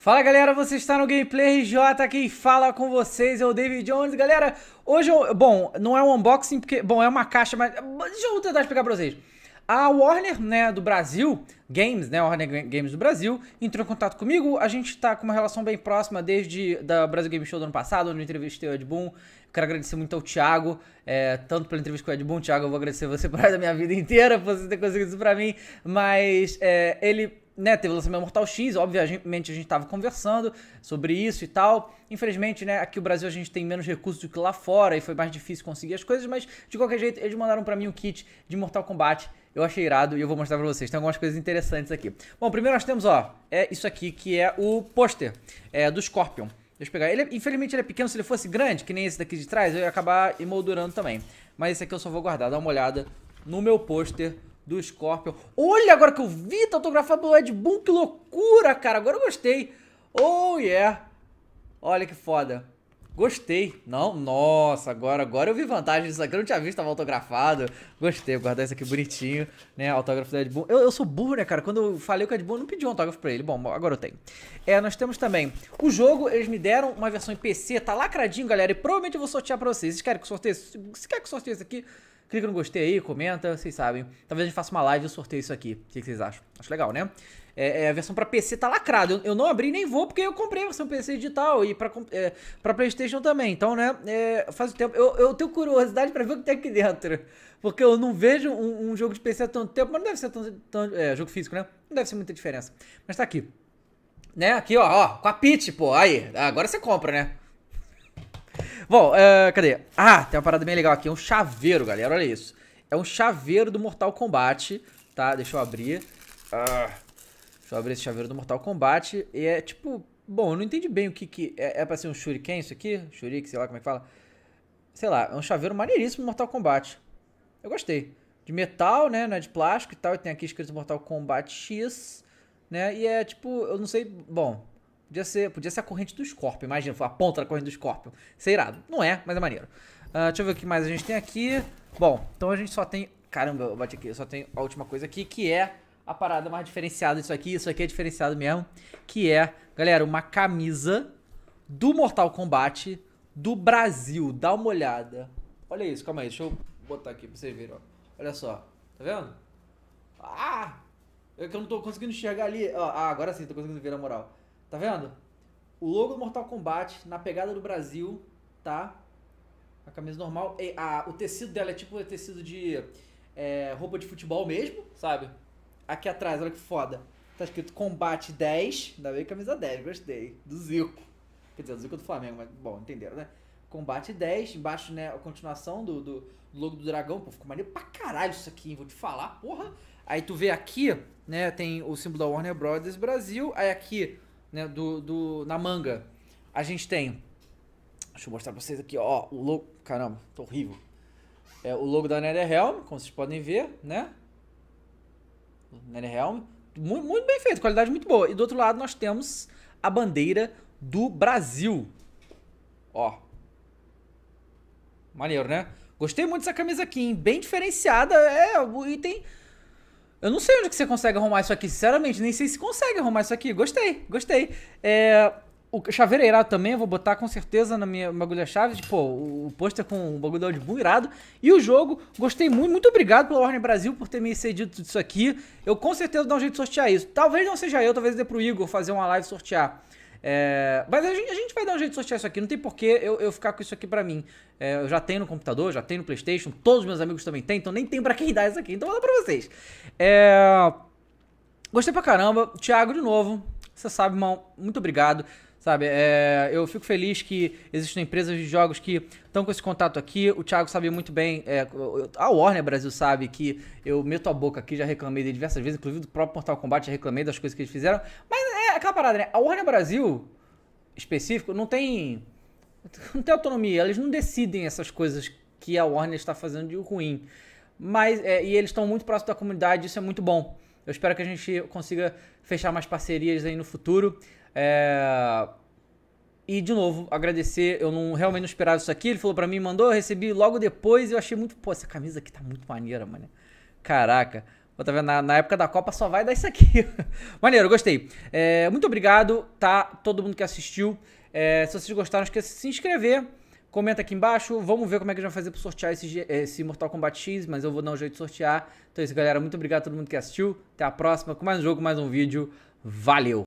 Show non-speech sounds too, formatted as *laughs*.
Fala galera, você está no Gameplay RJ, quem fala com vocês é o David Jones. Galera, hoje eu, Bom, não é um unboxing, porque... Bom, é uma caixa, mas... Deixa eu tentar explicar pra vocês. A Warner, né, do Brasil, Games, né, Warner Games do Brasil, entrou em contato comigo. A gente tá com uma relação bem próxima desde da Brasil Game Show do ano passado, onde eu entrevistei o Ed Boon. Quero agradecer muito ao Thiago, é, tanto pela entrevista com o Ed Boon. Thiago, eu vou agradecer você por *laughs* da minha vida inteira, por você ter conseguido isso pra mim. Mas é, ele né, teve o lançamento Mortal X, obviamente a gente estava conversando sobre isso e tal. Infelizmente, né, aqui no Brasil a gente tem menos recursos do que lá fora e foi mais difícil conseguir as coisas, mas de qualquer jeito eles mandaram para mim um kit de Mortal Kombat eu achei irado e eu vou mostrar pra vocês. Tem algumas coisas interessantes aqui. Bom, primeiro nós temos, ó, é isso aqui que é o pôster é, do Scorpion. Deixa eu pegar. Ele, é, infelizmente ele é pequeno, se ele fosse grande, que nem esse daqui de trás, eu ia acabar emoldurando também. Mas esse aqui eu só vou guardar. Dá uma olhada no meu pôster do Scorpion. Olha, agora que eu vi, tá autografado do Ed Boon, que loucura, cara. Agora eu gostei. Oh, yeah. Olha que foda. Gostei. Não, nossa, agora, agora eu vi vantagem disso aqui. Eu não tinha visto, estava autografado. Gostei, vou guardar isso aqui bonitinho, né? Autógrafo do Ed Boon. Eu, eu sou burro, né, cara? Quando eu falei com o Ed Boon, eu não pedi um autógrafo pra ele. Bom, agora eu tenho. É, nós temos também o jogo. Eles me deram uma versão em PC, tá lacradinho, galera. E provavelmente eu vou sortear pra vocês. Vocês querem que eu sorteie? Se quer que eu sorteie isso aqui, Clica no gostei aí, comenta, vocês sabem. Talvez a gente faça uma live e eu sorteio isso aqui. O que, vocês acham? Acho legal, né? É, é, a versão para PC tá lacrada. Eu, eu, não abri nem vou porque eu comprei a versão PC digital e para é, pra PlayStation também. Então, né, é, faz o tempo. Eu, eu tenho curiosidade para ver o que tem aqui dentro. Porque eu não vejo um, um jogo de PC há tanto tempo, mas não deve ser tanto. tanto é, jogo físico, né? Não deve ser muita diferença. Mas tá aqui. Né, aqui, ó, ó, com a Pit, pô. Aí, agora você compra, né? Bom, uh, cadê? Ah, tem uma parada bem legal aqui. É um chaveiro, galera. Olha isso. É um chaveiro do Mortal Kombat, tá? Deixa eu abrir. Ah, deixa eu abrir esse chaveiro do Mortal Kombat. E é tipo... Bom, eu não entendi bem o que que... É, é pra ser um shuriken isso aqui? Shurik, sei lá como é que fala. Sei lá, é um chaveiro maneiríssimo do Mortal Kombat. Eu gostei. De metal, né? Não é de plástico e tal. E tem aqui escrito Mortal Kombat X, né? E é tipo... Eu não sei... Bom... Podia ser, podia ser a corrente do Scorpion, imagina, a ponta da corrente do Scorpion. Isso é irado. Não é, mas é maneiro. Uh, deixa eu ver o que mais a gente tem aqui. Bom, então a gente só tem... Caramba, eu bati aqui. Só tem a última coisa aqui, que é a parada mais diferenciada disso aqui. Isso aqui é diferenciado mesmo. Que é, galera, uma camisa do Mortal Kombat do Brasil. Dá uma olhada. Olha isso, calma aí. Deixa eu botar aqui pra vocês verem, ó. Olha só. Tá vendo? Ah! É que eu não tô conseguindo enxergar ali. Ah, agora sim, tô conseguindo ver a moral. Tá vendo? O logo do Mortal Kombat na pegada do Brasil, tá? A camisa normal. a, o tecido dela é tipo tecido de é, roupa de futebol mesmo, sabe? Aqui atrás, olha que foda. Tá escrito Combate 10. Ainda bem camisa 10, gostei. Do Zico. Quer dizer, do Zico é do Flamengo, mas bom, entenderam, né? Combate 10, embaixo, né, a continuação do, do, do logo do dragão. Pô, ficou maneiro pra caralho isso aqui, hein? Vou te falar, porra. Aí tu vê aqui, né, tem o símbolo da Warner Brothers Brasil. Aí aqui né, do, do, na manga, a gente tem. Deixa eu mostrar pra vocês aqui, ó. O logo. Caramba, tô horrível. É o logo da NetherRealm, como vocês podem ver, né? NetherRealm. Muito, muito bem feito, qualidade muito boa. E do outro lado nós temos a bandeira do Brasil. Ó. Maneiro, né? Gostei muito dessa camisa aqui, hein? Bem diferenciada. É o item eu não sei onde que você consegue arrumar isso aqui, sinceramente, nem sei se consegue arrumar isso aqui. Gostei, gostei. É, o chaveiro é irado também, eu vou botar com certeza na minha bagulha-chave. Tipo, o, o pôster com o bagulho de boom irado. E o jogo, gostei muito. Muito obrigado pela Warner Brasil por ter me cedido tudo isso aqui. Eu com certeza vou dar um jeito de sortear isso. Talvez não seja eu, talvez dê pro Igor fazer uma live sortear. É, mas a gente, a gente, vai dar um jeito de sortear isso aqui. Não tem porquê eu, eu ficar com isso aqui pra mim. É, eu já tenho no computador, já tenho no Playstation. Todos os meus amigos também têm, então nem tem pra quem dar isso aqui. Então vou dar pra vocês. É, gostei pra caramba. Thiago, de novo. Você sabe, irmão. Muito obrigado. Sabe, é, eu fico feliz que existem empresas de jogos que estão com esse contato aqui. O Thiago sabe muito bem, é, a Warner Brasil sabe que eu meto a boca aqui, já reclamei de diversas vezes, inclusive do próprio Mortal Kombat, já reclamei das coisas que eles fizeram. Mas aquela parada, né? A Warner Brasil, específico, não tem. Não tem autonomia. Eles não decidem essas coisas que a Warner está fazendo de ruim. Mas, é, e eles estão muito próximos da comunidade, isso é muito bom. Eu espero que a gente consiga fechar mais parcerias aí no futuro. É... E, de novo, agradecer. Eu não realmente não esperava isso aqui. Ele falou para mim, mandou, eu recebi logo depois. E eu achei muito. Pô, essa camisa aqui tá muito maneira, mano. Caraca. Tá vendo? Na, na, época da Copa só vai dar isso aqui. *laughs* Maneiro, gostei. É, muito obrigado, tá? Todo mundo que assistiu. É, se vocês gostaram, não esqueça de se inscrever. Comenta aqui embaixo. Vamos ver como é que a gente vai fazer pra sortear esse, esse Mortal Kombat X, mas eu vou dar um jeito de sortear. Então é isso, galera. Muito obrigado a todo mundo que assistiu. Até a próxima com mais um jogo, mais um vídeo. Valeu!